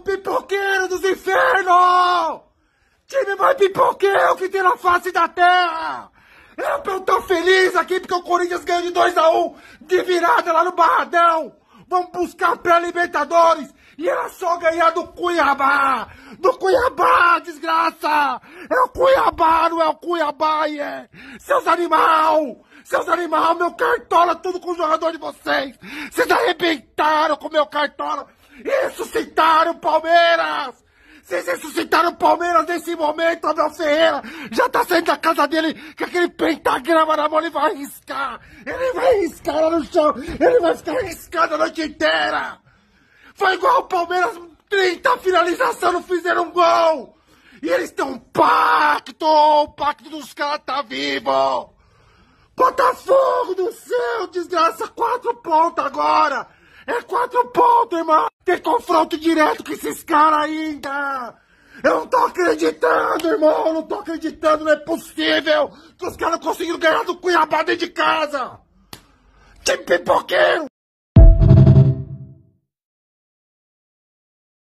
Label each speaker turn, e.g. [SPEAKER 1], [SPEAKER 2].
[SPEAKER 1] pipoqueiro dos infernos! Time mais pipoqueiro que tem na face da terra! Eu tô feliz aqui porque o Corinthians ganhou de 2x1 um, de virada lá no Barradão! Vamos buscar pré-Libertadores! E era só ganhar do Cuiabá! Do Cuiabá, desgraça! É o Cuiabá, não é o Cuiabá, yeah. É. Seus animal! Seus animal, meu cartola, tudo com o jogador de vocês! Vocês arrebentaram com meu cartola! Ressuscitaram o Palmeiras! Vocês ressuscitaram o Palmeiras nesse momento, Abel Ferreira! Já tá saindo da casa dele com aquele pentagrama na mão, ele vai riscar! Ele vai riscar lá no chão! Ele vai ficar riscando a noite inteira! Foi igual o Palmeiras, 30 finalização, não fizeram gol! E eles têm um pacto! O pacto dos caras tá vivo! Botafogo do céu, desgraça! Quatro pontos agora! É quatro pontos, irmão! Tem confronto direto com esses caras ainda! Eu não tô acreditando, irmão! não tô acreditando! Não é possível que os caras conseguiram ganhar do Cuiabá dentro de casa! Time pipoqueiro!